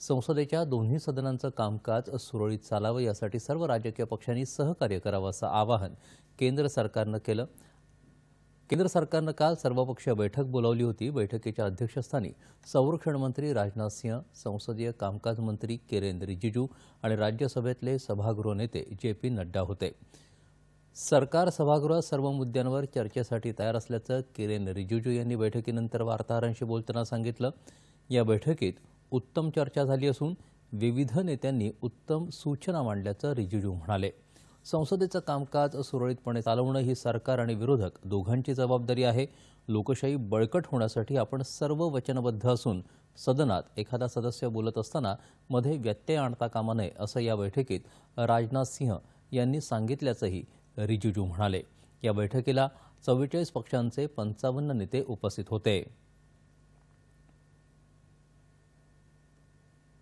संसदेच्या दोन्ही सदनांचं कामकाज सुरळीत चालावं यासाठी सर्व राजकीय पक्षांनी सहकार्य करावं असं आवाहन केंद्र सरकारनं केलं केंद्र सरकारनं काल सर्वपक्षीय बैठक बोलावली होती बैठकीच्या अध्यक्षस्थानी संरक्षण मंत्री राजनाथ सिंह संसदीय कामकाज मंत्री किरेन रिजिजू आणि राज्यसभेतले सभागृह नेते जे पी नड्डा होते सरकार सभागृहात सर्व मुद्द्यांवर चर्चेसाठी तयार असल्याचं किरेन रिजिजू यांनी बैठकीनंतर वार्ताहरांशी बोलताना सांगितलं या बैठकीत उत्तम चर्चा झाली असून विविध नेत्यांनी उत्तम सूचना मांडल्याचं रिजिजू म्हणाले संसदेचं कामकाज सुरळीतपणे चालवणं ही सरकार आणि विरोधक दोघांची जबाबदारी आहे लोकशाही बळकट होण्यासाठी आपण सर्व वचनबद्ध असून सदनात एखादा सदस्य बोलत असताना मध्ये व्यत्यय आणता कामा नये असं या बैठकीत राजनाथ सिंह यांनी सांगितल्याचंही रिजिजू म्हणाले या बैठकीला चव्वेचाळीस पक्षांचे पंचावन्न नेते उपस्थित होते